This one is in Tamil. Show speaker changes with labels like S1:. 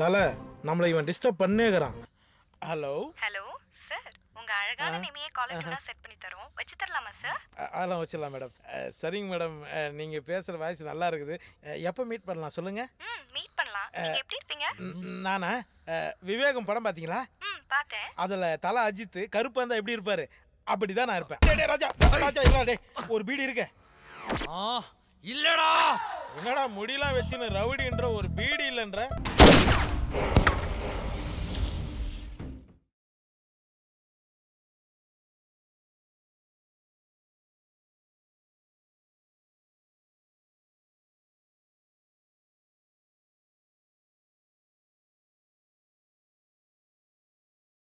S1: தலை நம்மளை இவன் டிஸ்டர்ப் பண்ணேகிறான் ஹலோ
S2: ஹலோ சார் உங்க அழகான நேமையே காலேஜ்ல செட் பண்ணி தரோம் வச்சு தரலாமா சார்
S1: அதெல்லாம் வச்சிடலாம் மேடம் சரிங்க மேடம் நீங்க பேசுற வாய்ஸ் நல்லா இருக்குது எப்போ மீட் பண்ணலாம் சொல்லுங்க மீட் பண்ணலாம் நீங்க எப்படி இருப்பீங்க நானா விவேகம் படம் பாத்தீங்களா பார்த்தேன் அதுல தல அஜித் கருப்பா இருந்தா எப்படி இருப்பாரு அப்படிதான் நான் இருப்பேன் டேய் ராஜா ராஜா இல்ல டேய் ஒரு பீடி இருக்க ஆ இல்லடா என்னடா முடியெல்லாம் வச்சுன்னு
S3: ரவுடின்ற ஒரு பீடி இல்லைன்ற